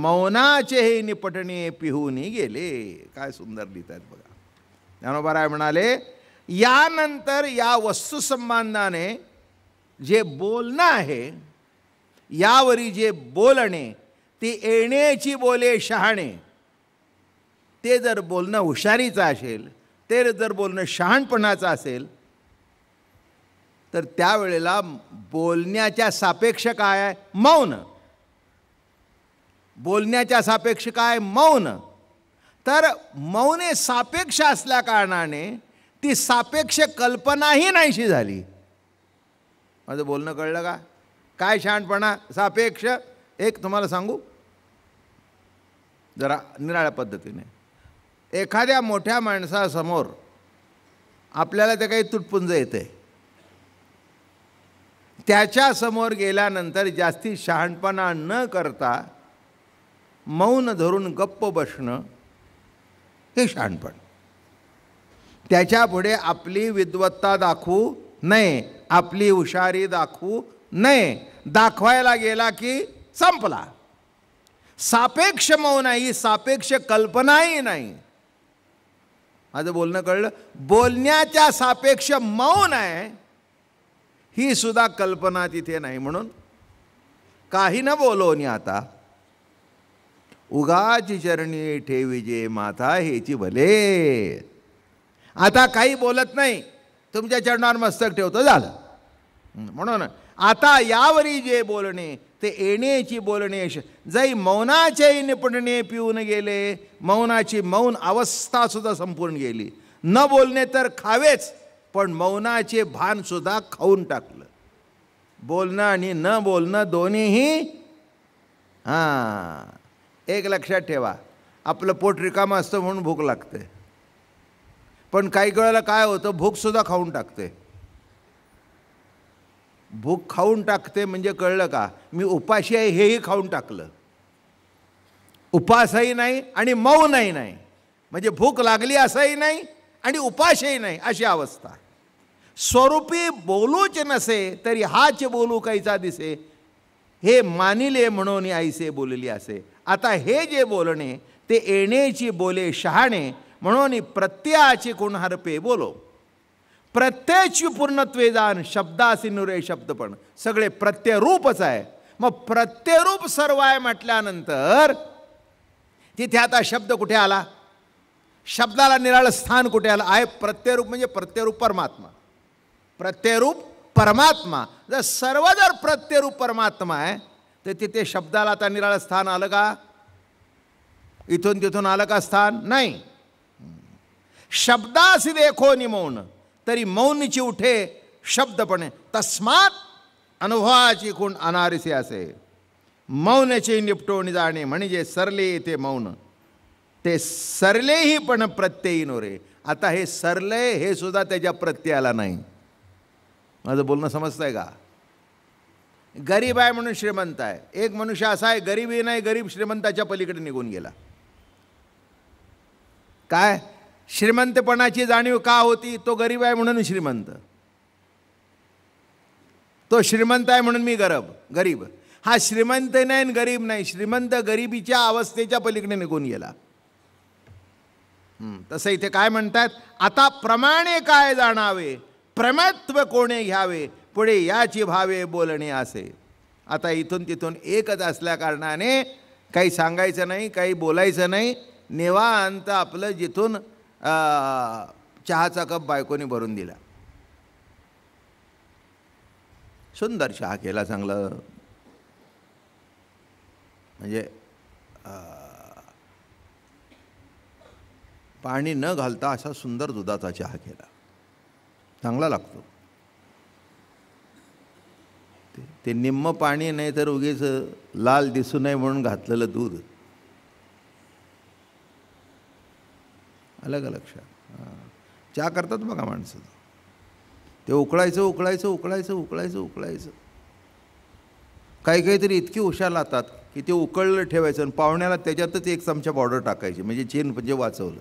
मौनाचे हे निपटणे पिहून गेले काय सुंदर लिहित बघा ज्ञानोबा राय म्हणाले यानंतर या वस्तुसंबंधाने जे बोलणं आहे यावरी जे बोलणे ती येण्याची बोले शहाणे ते जर बोलणं हुशारीचं असेल ते जर बोलणं शहाणपणाचं असेल तर त्यावेळेला बोलण्याच्या सापेक्ष काय आहे मौन बोलण्याच्या सापेक्ष काय मौन तर मौने सापेक्ष असल्या कारणाने ती सापेक्ष कल्पनाही नाहीशी झाली माझं बोलणं कळलं का काय शहाणपणा सापेक्ष एक तुम्हाला सांगू जरा निराळ्या पद्धतीने एखाद्या मोठ्या माणसासमोर आपल्याला ते काही तुटपुंज येते त्याच्यासमोर गेल्यानंतर जास्ती शहाणपणा न करता मौन धरून गप्प बसणं हे शहाणपण त्याच्यापुढे आपली विद्वत्ता दाखवू नये आपली हुशारी दाखवू नये दाखवायला गेला की संपला सापेक्ष मौन ही सापेक्ष कल्पनाही नाही माझं बोलणं कळलं बोलण्याच्या सापेक्ष मौन आहे ही सुद्धा कल्पना तिथे नाही म्हणून काही न बोलवणी आता उगाची चरणी ठेविजे माता हेची भले आता काही बोलत नाही तुमच्या चरणावर मस्तक ठेवतो झालं म्हणून आता यावरी जे बोलणे ते येण्याची बोलणे जै मौनाचे निपुणणे पिऊन गेले मौनाची मौन अवस्था सुद्धा संपूर्ण गेली न बोलणे तर खावेच पण मौनाचे भान सुद्धा खाऊन टाकलं बोलणं आणि न बोलणं दोन्हीही हां एक लक्षात ठेवा आपलं पोट रिकामं असतं म्हणून भूक लागते पण काही वेळेला काय होतं भूकसुद्धा खाऊन टाकते भूक खाऊन टाकते म्हणजे कळलं का मी उपाशी आहे हेही खाऊन टाकलं उपासही नाही आणि मौनही नाही म्हणजे भूक लागली असंही नाही आणि उपासही नाही अशी अवस्था स्वरूपी बोलूच नसे तरी हाच बोलू काहीचा दिसे हे मानिले म्हणून आईसे बोलली असे आता हे जे बोलणे ते येणेची बोले शहाणे म्हणून प्रत्ययाचे कोण हरपे बोलो प्रत्ययची पूर्णत्वे जाण शब्दासी नुरे शब्द पण सगळे प्रत्यरूपच आहे मग प्रत्यरूप सर्व आहे म्हटल्यानंतर तिथे आता शब्द कुठे आला शब्दाला निराळ स्थान कुठे आलं आहे प्रत्ययरूप म्हणजे प्रत्यरूप परमात्मा प्रत्यरूप परमात्मा जर सर्व जर प्रत्यरूप परमात्मा आहे तर तिथे शब्दाला आता निराळं स्थान आलं का इथून तिथून आलं का स्थान नाही शब्दास देखो मौन तरी मौनची उठे शब्दपणे तस्मात अनुभवाची कोण अनारिसे असे मौनचे निपटून जाणे म्हणजे सरले ते मौन ते सरलेही पण प्रत्ययी रे आता हे सरले हे सुद्धा त्याच्या प्रत्ययाला नाही माझं बोलणं समजतंय का गरीब आहे म्हणून श्रीमंत आहे एक मनुष्य असा आहे गरीबही नाही गरीब श्रीमंताच्या पलीकडे निघून गेला काय श्रीमंतपणाची जाणीव का होती तो गरीब आहे म्हणून श्रीमंत तो श्रीमंत आहे म्हणून मी गरब गरीब हा श्रीमंत नाही आणि गरीब नाही श्रीमंत गरिबीच्या अवस्थेच्या पलीकडे निघून गेला तसं इथे काय म्हणतात आता प्रमाणे काय जाणावे प्रमत्व कोणे घ्यावे पुढे याची भावे बोलणे असे आता इथून तिथून एकच असल्याकारणाने काही सांगायचं नाही काही बोलायचं नाही निवांत आपलं जिथून चहाचा कप बायकोने भरून दिला सुंदर चहा केला चांगलं म्हणजे पाणी न घालता असा सुंदर दुधाचा चहा केला चांगला लागतो ते निम्म पाणी नाही तर उगीच लाल दिसू नये म्हणून घातलेलं दूध अलग अलग हां चहा करतात बघा माणसं ते उकळायचं उकळायचं उकळायचं उकळायचं उकळायचं काही काहीतरी इतकी हुशार लातात की ते उकळलं ठेवायचं आणि पाहुण्याला त्याच्यातच एक चमचा पावडर टाकायची म्हणजे चेन म्हणजे वाचवलं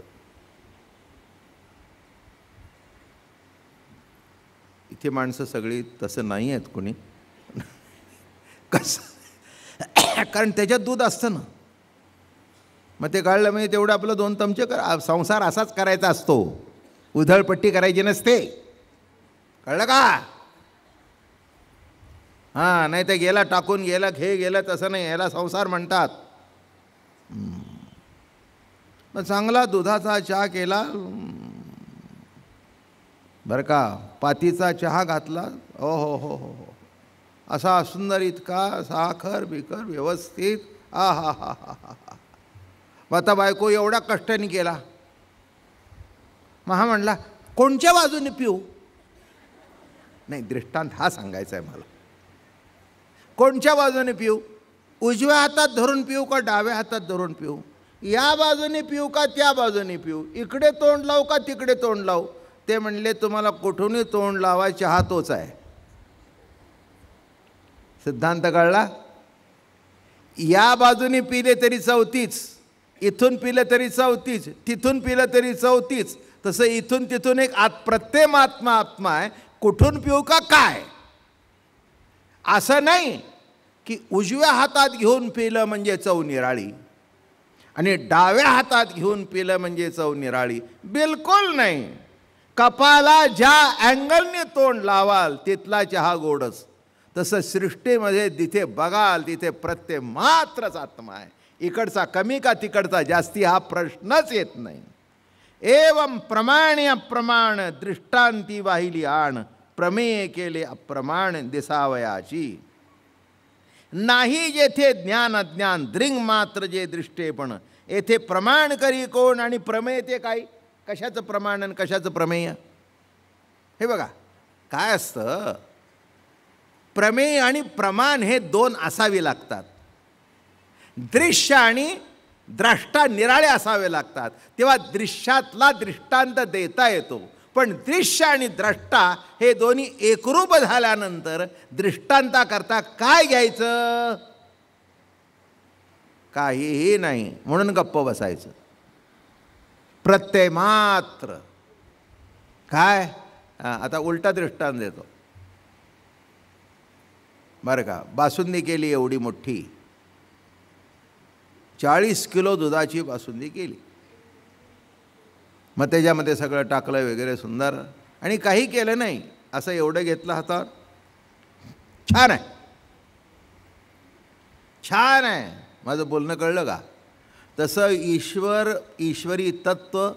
इथे माणसं सगळी तसं नाही आहेत कोणी कसं कारण त्याच्यात दूध असतं ना मग ते गाळलं म्हणजे तेवढं आपलं दोन तमचे कर संसार असाच करायचा असतो उधळपट्टी करायची नसते कळलं का हां नाही ते गेला टाकून गेला खे गेलं तसं नाही याला संसार म्हणतात मग चांगला दुधाचा चहा केला बरं का पातीचा चहा घातला ओ हो हो हो हो, हो. असा सुंदर इतका साखर बिखर व्यवस्थित आ हा हा हा हा मग बायको एवढा कष्टाने केला महा म्हणला कोणच्या बाजूने पिऊ नाही दृष्टांत हा सांगायचा आहे मला कोणच्या बाजूने पिऊ उजव्या हातात धरून पिऊ का डाव्या हातात धरून पिऊ या बाजूने पिऊ का त्या बाजूने पिऊ इकडे तोंड लावू का तिकडे तोंड लावू ते म्हणले तुम्हाला कुठूनही तोंड लावायचा हा तोच आहे सिद्धांत कळला या बाजूने पिले तरी चौथीच इथून पिलं तरी चौतीच तिथून पिलं तरी चौतीच तसं इथून तिथून एक आत प्रत्येम आत्मा आत्मा आहे कुठून पिऊ का काय असं नाही की उजव्या हातात घेऊन पिलं म्हणजे चव निराळी आणि डाव्या हातात घेऊन पिलं म्हणजे चव निराळी बिलकुल नाही कपाला ज्या अँगलने तोंड लावाल तिथला चहा गोडच तसं सृष्टीमध्ये जिथे बघाल तिथे प्रत्यय मात्रच आत्मा आहे इकडचा कमी का तिकडचा जास्ती हा प्रश्नच येत नाही एवम प्रमाणे अप्रमाण दृष्टांती वाहिली आण प्रमेय केले अप्रमाण दिसावयाची नाही जेथे ज्ञान अज्ञान द्रिंग मात्र जे दृष्टे पण येथे प्रमाण करी कोण आणि प्रमेय ते काही कशाचं प्रमाण आणि कशाचं प्रमेय हे बघा काय असतं प्रमेय आणि प्रमाण हे दोन असावे लागतात दृश्य आणि द्रष्टा निराळे असावे लागतात तेव्हा दृश्यातला दृष्टांत देता येतो पण दृश्य आणि द्रष्टा हे दोन्ही एकरूप झाल्यानंतर दृष्टांताकरता काय घ्यायचं काहीही नाही म्हणून गप्प बसायचं प्रत्यय मात्र काय आता उलटा दृष्टांत देतो बरं का बासुंदी केली एवढी मोठी चाळीस किलो दुधाची बासुंदी केली मग त्याच्यामध्ये सगळं टाकलं वगैरे सुंदर आणि काही केलं नाही असं एवढं घेतलं हातावर छान आहे छान आहे माझं बोलणं कळलं का तसं ईश्वर ईश्वरी तत्व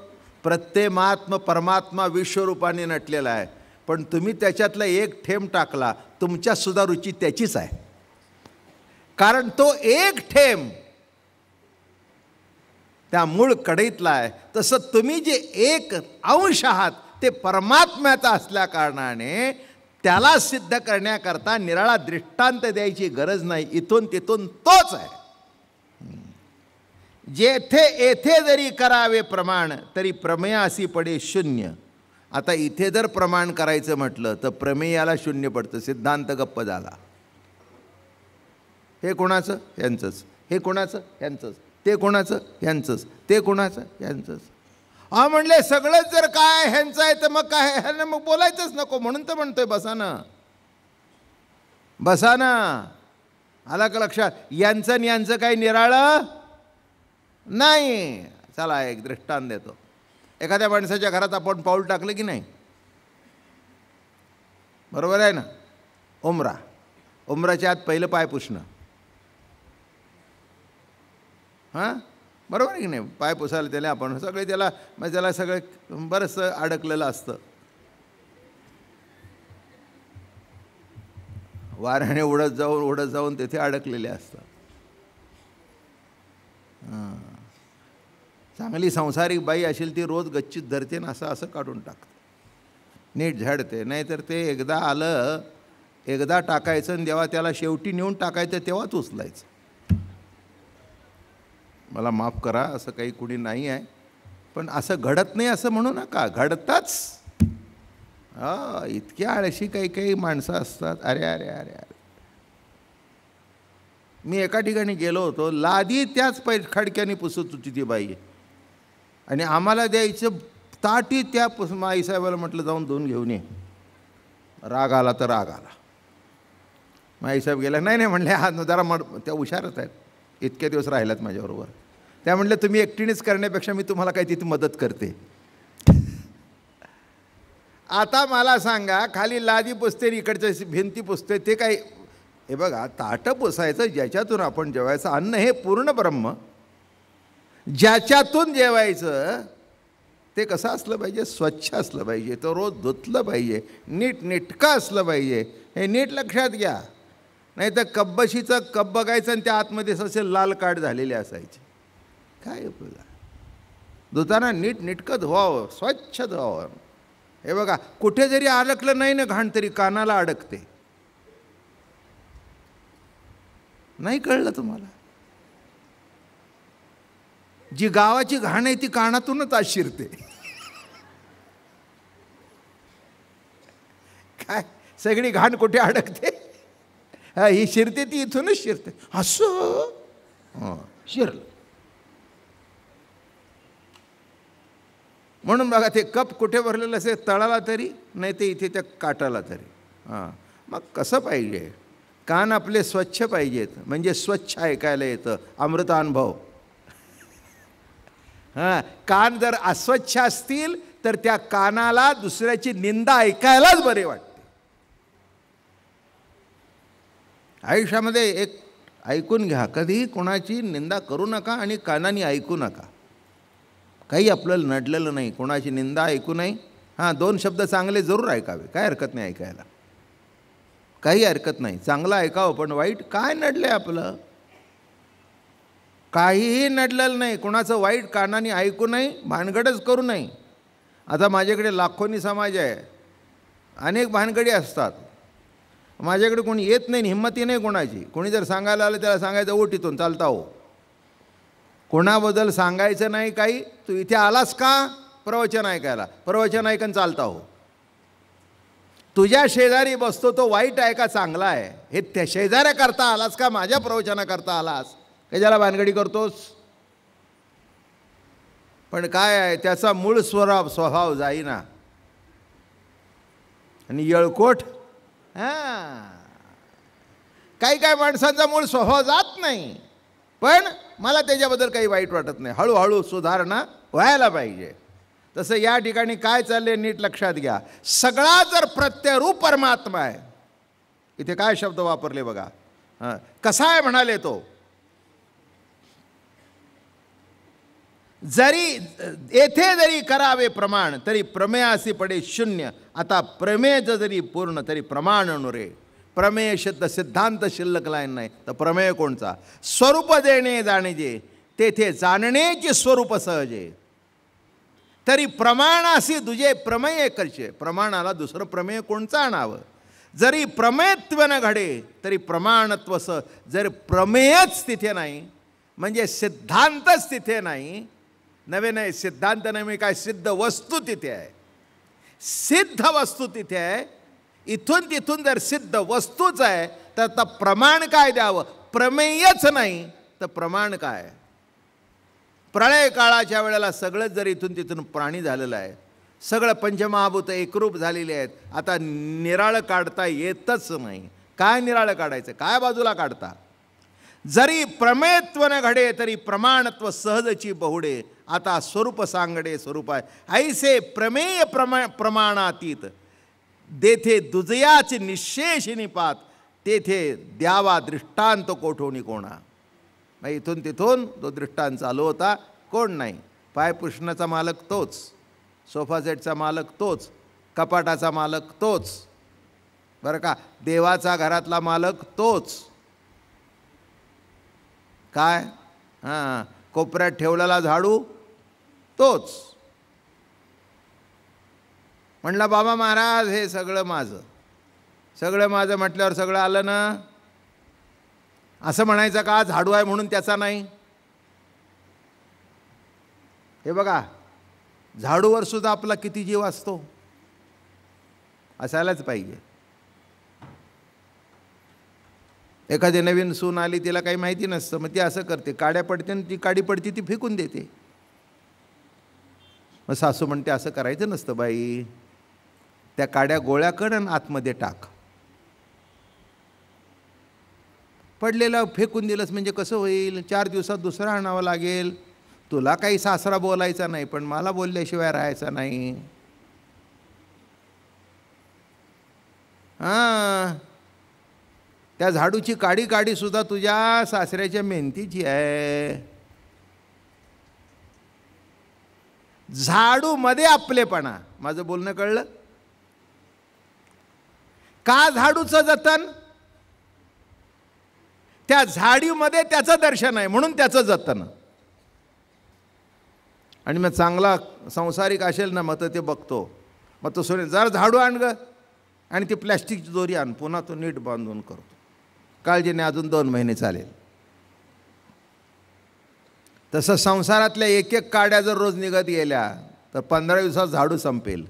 प्रत्येमात्म परमात्मा विश्वरूपाने नटलेलं आहे पण तुम्ही त्याच्यातला एक ठेंब टाकला तुमच्यासुद्धा रुची त्याचीच आहे कारण तो एक ठेंब त्या मूळ कढईतला आहे तसं तुम्ही जे एक अंश आहात ते परमात्म्याचा असल्या कारणाने त्याला सिद्ध करण्याकरता निराळा दृष्टांत द्यायची गरज नाही इथून तिथून तोच आहे जेथे येथे जरी करावे प्रमाण तरी प्रमेयासी पडे शून्य आता इथे जर प्रमाण करायचं म्हटलं तर प्रमेयाला शून्य पडतं सिद्धांत गप्प झाला हे कोणाचं यांचंच हे कोणाचं यांचंच ते कोणाचं यांचंच ते कोणाचं यांचंच हा म्हणले सगळंच जर काय ह्यांचं आहे तर मग काय ह्यांना मग बोलायचंच नको म्हणून तर म्हणतोय बसा ना आला का लक्षात यांचं आणि यांचं काही निराळं नाही चला एक दृष्टांत देतो एखाद्या माणसाच्या घरात आपण पाऊल टाकलं की नाही बरोबर आहे ना उमरा उमराच्या आत पहिलं पाय पुसणं हां बरोबर आहे की नाही पाय पुसायला त्याला आपण सगळे त्याला मग म्हणजे त्याला सगळं बरंच अडकलेलं असतं वाऱ्याने उडत जाऊन उडत जाऊन तेथे अडकलेले असतात चांगली संसारिक बाई असेल ती रोज गच्चीत धरते ना असं असं काढून टाकते नीट झाडते नाहीतर ते एकदा आलं एकदा टाकायचं आणि जेव्हा त्याला शेवटी नेऊन टाकायचं तेव्हाच उचलायचं मला माफ करा असं काही कुणी नाही आहे पण असं घडत नाही असं म्हणू नका घडताच हा इतकी आळशी काही काही माणसं असतात अरे अरे अरे अरे मी एका ठिकाणी गेलो होतो लादी त्याच पै खडक्याने पुसत होती ती बाई आणि आम्हाला द्यायचं ताटी त्या पुस माईसाहेबाला म्हटलं जाऊन दोन घेऊन ये राग आला तर राग आला माईसाहेब गेला नाही नाही म्हणले हा जरा मड त्या हुशारच आहेत इतके दिवस राहिल्यात माझ्याबरोबर त्या म्हटलं तुम्ही एकटीनेच करण्यापेक्षा मी तुम्हाला काही तिथे मदत करते आता मला सांगा खाली लादी पुसते इकडच्या भिंती पुसते ते काही हे बघा ताटं पुसायचं ज्याच्यातून आपण जेवायचं अन्न हे पूर्ण ब्रह्म ज्याच्यातून जेवायचं ते कसं असलं पाहिजे स्वच्छ असलं पाहिजे तो रोज धुतलं पाहिजे नीट नीटकं असलं पाहिजे हे नीट लक्षात घ्या नाही तर कब्बशीचं कप बघायचं आणि त्या आतमध्ये असे लाल काड झालेले असायचे काय बोला धुताना नीट नीटकं धुवावं स्वच्छ धुवावं हे बघा कुठे जरी अडकलं नाही ना घाण तरी कानाला अडकते नाही कळलं तुम्हाला जी गावाची घाण आहे ती कानातूनच आज शिरते काय सगळी घाण कुठे अडकते हा ही शिरते ती इथूनच शिरते अस हो. शिरलं म्हणून बघा ते कप कुठे भरलेलं असेल तळाला तरी नाही ते इथे त्या काटाला तरी हां मग कसं पाहिजे कान आपले स्वच्छ पाहिजेत म्हणजे स्वच्छ ऐकायला येतं अमृतानुभव हां कान जर अस्वच्छ असतील तर त्या कानाला दुसऱ्याची निंदा ऐकायलाच बरे वाटते आयुष्यामध्ये एक ऐकून घ्या कधीही कोणाची निंदा करू नका आणि कानाने ऐकू नका काही आपल्याला नडलेलं नाही कोणाची निंदा ऐकू नाही हां दोन शब्द चांगले जरूर ऐकावे काय हरकत नाही ऐकायला काही हरकत नाही चांगलं ऐकावं पण वाईट काय नडलं आहे आपलं काहीही नडलेलं नाही कुणाचं वाईट कानाने ऐकू नाही भानगडच करू नाही आता माझ्याकडे लाखोनी समाज आहे अनेक भानगडी असतात माझ्याकडे कोणी येत नाही हिंमती नाही कोणाची कोणी जर सांगायला आलं त्याला सांगायचं ओटीतून चालता हो कोणाबद्दल सांगायचं नाही काही तू इथे आलास का प्रवचन ऐकायला प्रवचन ऐकन चालता हो तुझ्या शेजारी बसतो तो वाईट आहे का चांगला आहे हे त्या शेजाऱ्याकरता आलास का माझ्या प्रवचनाकरता आलास कशाला भानगडी करतोस पण काय आहे त्याचा मूळ स्वभाव स्वभाव जाईना आणि येळकोट हा काही काय माणसांचा मूळ स्वभाव जात नाही पण मला त्याच्याबद्दल काही वाईट वाटत नाही हळूहळू सुधारणा व्हायला पाहिजे तसं या ठिकाणी काय चालले नीट लक्षात घ्या सगळा जर प्रत्यरूप परमात्मा आहे इथे काय शब्द वापरले बघा कसा आहे म्हणाले तो जरी येथे जरी करावे प्रमाण तरी प्रमेयासी पडे शून्य आता प्रमेय जरी पूर्ण तरी प्रमाण अनुरे प्रमेय शुद्ध सिद्धांत शिल्लक लाईन नाही तर प्रमेय कोणचा स्वरूप देणे जे तेथे जाणण्याचे स्वरूप सहजे तरी प्रमाणाशी दुजे प्रमेय करचे प्रमाणाला दुसरं प्रमेय कोणचं आणावं जरी प्रमेयत्व न घडे तरी प्रमाणत्व स जर प्रमेयच तिथे नाही म्हणजे सिद्धांतच तिथे नाही नवे नाही सिद्धांत काय सिद्ध वस्तू तिथे आहे सिद्ध वस्तू तिथे आहे इथून तिथून जर सिद्ध वस्तूच आहे तर आता प्रमाण काय द्यावं प्रमेयच नाही तर प्रमाण काय प्रळय काळाच्या वेळेला सगळंच जर इथून तिथून प्राणी झालेलं आहे सगळं पंचमहाभूत एकरूप झालेले आहेत आता निराळं काढता येतच नाही काय निराळं काढायचं काय बाजूला काढता जरी प्रमेयत्व न घडे तरी प्रमाणत्व सहजची बहुडे आता स्वरूप सांगडे स्वरूप आहे ऐसे प्रमेय प्रमा प्रमाणातीत देथे दुजयाचे निशेष निपात तेथे द्यावा दृष्टांत कोठोनी कोणा इथून तिथून तो दृष्टांत चालू होता कोण नाही पायपुष्णाचा मालक तोच सोफा सेटचा मालक तोच कपाटाचा मालक तोच बरं का देवाचा घरातला मालक तोच काय हां कोपऱ्यात ठेवलेला झाडू तोच म्हणला बाबा महाराज हे सगळं माझं सगळं माझं म्हटल्यावर सगळं आलं ना असं म्हणायचं का झाडू आहे म्हणून त्याचा नाही हे बघा झाडूवर सुद्धा आपला किती जीव असतो असायलाच पाहिजे एखादी नवीन सून आली तिला काही माहिती नसतं मग ती असं करते काड्या पडते ती काडी पडते ती फेकून देते मग सासू म्हणते असं करायचं नसतं बाई त्या काड्या गोळ्या कर आणि आतमध्ये टाक पडलेला फेकून दिलंस म्हणजे कसं होईल चार दिवसात दुसरा आणावं लागेल तुला काही सासरा बोलायचा नाही पण मला बोलल्याशिवाय राहायचा नाही हां त्या झाडूची काडी काडी सुद्धा तुझ्या सासऱ्याच्या मेहनतीची आहे झाडूमध्ये आपलेपणा माझं बोलणं कळलं का झाडूचं जतन त्या झाडीमध्ये त्याचं दर्शन आहे म्हणून त्याचं जतन आणि मग चांगला संसारिक असेल ना मग ते बघतो मग तो सोने जर झाडू आण ग आणि ती प्लॅस्टिकची दोरी आण पुन्हा तो नीट बांधून करतो काळजीने अजून दोन महिने चालेल तसं संसारातल्या एक एक काड्या जर रोज निघत गेल्या तर पंधरा दिवसात झाडू संपेल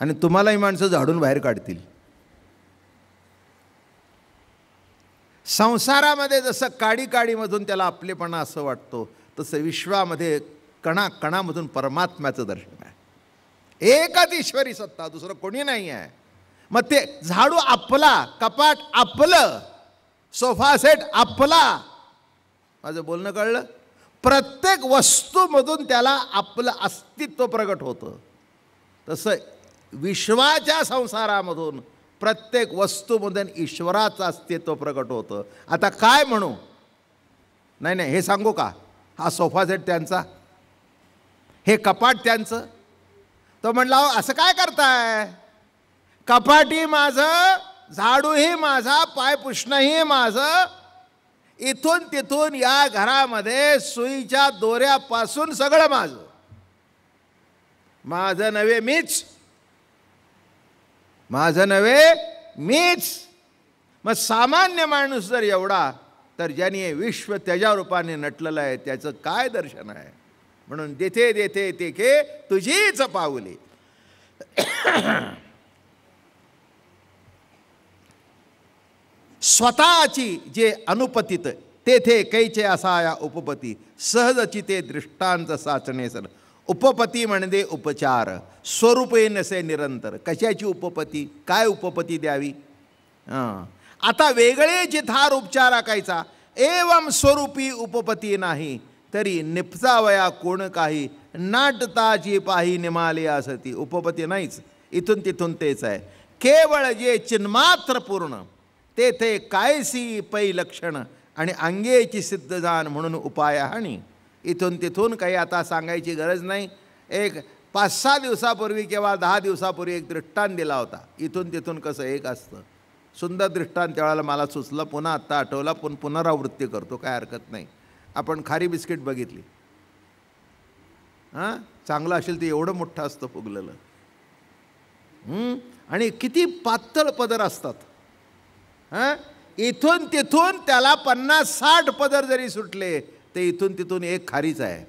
आणि तुम्हालाही माणसं झाडून बाहेर काढतील संसारामध्ये जसं काडी काडीमधून त्याला आपलेपणा असं वाटतो तसं विश्वामध्ये कणा कणामधून परमात्म्याचं दर्शन आहे एकच ईश्वरी सत्ता दुसरं कोणी नाही आहे मग ते झाडू आपला कपाट आपलं सोफा सेट आपला माझं बोलणं कळलं प्रत्येक वस्तूमधून त्याला आपलं अस्तित्व प्रकट होतं तसं विश्वाच्या संसारामधून प्रत्येक वस्तूमधून ईश्वराचं अस्तित्व प्रकट होतं आता काय म्हणू नाही नाही हे सांगू का हा सोफा सेट त्यांचा हे कपाट त्यांचं तो म्हटला असं काय करताय कपाटी माझं झाडूही माझा पाय पुष्णही माझं इथून तिथून या घरामध्ये सुईच्या दोऱ्यापासून सगळं माझं माझं नव्हे मीच माझं नव्हे मीच मग सामान्य माणूस जर एवढा तर ज्याने विश्व त्याच्या रूपाने नटलेलं आहे त्याचं काय दर्शन आहे म्हणून देथे देथे तेके तुझीच पावली स्वतःची जे अनुपतित तेथे कैचे असा या उपपती सहजची ते दृष्टांत साचणे सर उपपती म्हणजे उपचार स्वरूपे नसे निरंतर कशाची उपपती काय उपपती द्यावी आता वेगळे जिथार उपचार आकायचा एवम स्वरूपी उपपती नाही तरी निपचावया कोण काही नाटताची पाही निमाली असती उपपती नाहीच इथून तिथून तेच आहे केवळ जे चिन्मात्र पूर्ण तेथे कायसी पै लक्षण आणि अंगेची सिद्ध जाण म्हणून उपाय हानी इथून तिथून काही आता सांगायची गरज नाही एक पाच सहा दिवसापूर्वी किंवा दहा दिवसापूर्वी एक दृष्टांत दिला होता इथून तिथून कसं एक असतं सुंदर दृष्टांत त्यावेळेला मला सुचलं पुन्हा आत्ता आठवला पण पुनरावृत्ती करतो काय हरकत नाही आपण खारी बिस्किट बघितली हां चांगलं असेल ते एवढं मोठं असतं फुगलेलं आणि किती पातळ पदर असतात हां इथून तिथून त्याला पन्नास साठ पदर जरी सुटले ते इथून तिथून एक खारीच आहे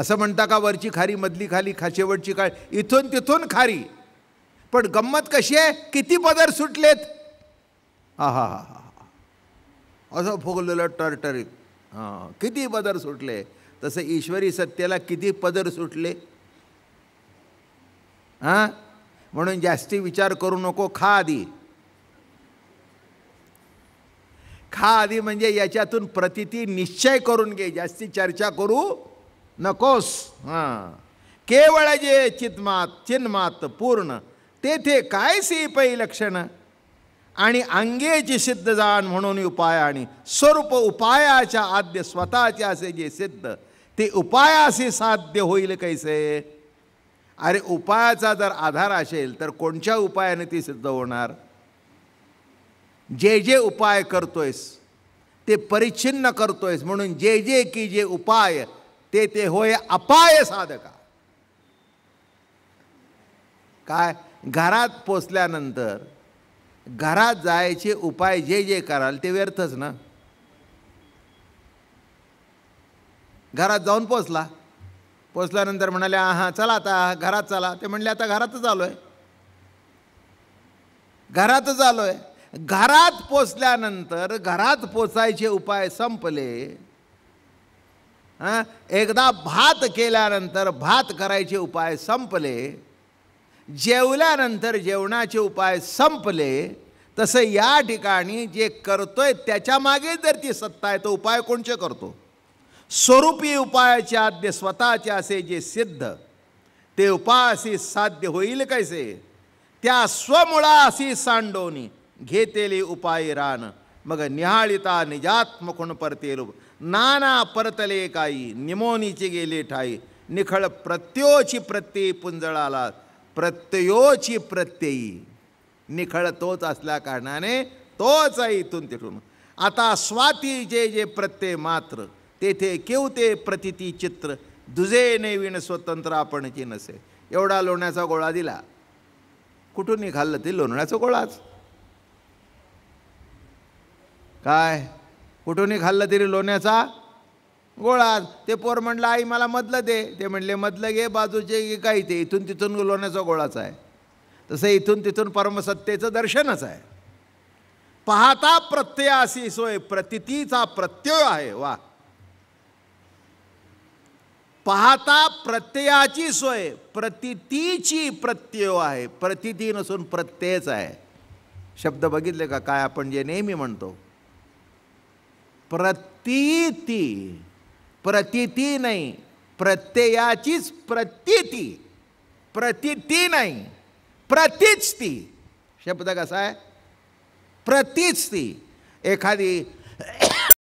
असं म्हणता का वरची खारी मधली खाली खाशेवटची काय इथून तिथून खारी पण गंमत कशी आहे किती पदर सुटलेत हा हा हा हा असं फुगलेलं टरटरीत हां किती पदर सुटले तसं ईश्वरी सत्याला किती पदर सुटले हां म्हणून जास्ती विचार करू नको खा आधी खा आधी म्हणजे याच्यातून प्रतिती निश्चय करून घे जास्ती चर्चा करू नकोस हा केवळ जे चितमात चिन्मात पूर्ण तेथे काय सी पै लक्षण आणि अंगेची सिद्ध जाण म्हणून उपाय आणि स्वरूप उपायाच्या आद्य स्वतःचे असे जे सिद्ध ते उपायाशी साध्य होईल कैसे अरे उपायाचा जर आधार असेल तर कोणत्या उपायाने ती सिद्ध होणार जे जे उपाय करतोयस ते परिच्छिन्न करतोयस म्हणून जे जे की जे उपाय ते ते होय अपाय साधका काय घरात पोचल्यानंतर घरात जायचे उपाय जे जे कराल ते व्यर्थच ना घरात जाऊन पोचला पोचल्यानंतर म्हणाले हां चला आता घरात चला ते म्हणले आता घरातच आलो आहे घरातच आलो आहे घरात पोचल्यानंतर घरात पोचायचे उपाय संपले हां एकदा भात केल्यानंतर भात करायचे उपाय संपले जेवल्यानंतर जेवणाचे उपाय संपले तसं या ठिकाणी जे करतोय त्याच्या मागे जर ती सत्ता आहे तो उपाय कोणचे करतो स्वरूपी उपायाचे आद्य स्वतःचे असे जे सिद्ध ते उपायासी साध्य होईल कैसे त्या अशी सांडोनी घेतेले उपाय रान मग निहाळिता निजात्मखुण परते रूप नाना परतले काही निमोनीचे गेले ठाई निखळ प्रत्योची प्रत्ययी पुंजळाला प्रत्ययोची प्रत्ययी निखळ तोच असल्या कारणाने तोच आहे इथून तिथून आता स्वाती जे जे प्रत्यय मात्र तेथे केव ते प्रतिती चित्र दुजे नेविण स्वतंत्र आपण आपणची नसे एवढा लोण्याचा गोळा दिला कुठून निघाल ते लोण्याचा गोळाच काय कुठूनही खाल्लं तरी लोण्याचा गोळा ते पोर म्हणलं आई मला मधलं दे ते म्हणले मधलं घे बाजूचे की काही ते इथून तिथून लोण्याचा गोळाच आहे तसं इथून तिथून परमसत्तेचं दर्शनच आहे पाहता प्रत्यय अशी सोय प्रतितीचा प्रत्यय आहे वा पाहता प्रत्ययाची सोय प्रतितीची प्रत्यय आहे प्रतिती नसून प्रत्ययच आहे शब्द बघितले का काय आपण जे नेहमी म्हणतो प्रतिती प्रतिती नाही प्रत्ययाचीच प्रतिती प्रतिती नाही प्रतीच ती शब्द कसा आहे प्रतीच ती एखादी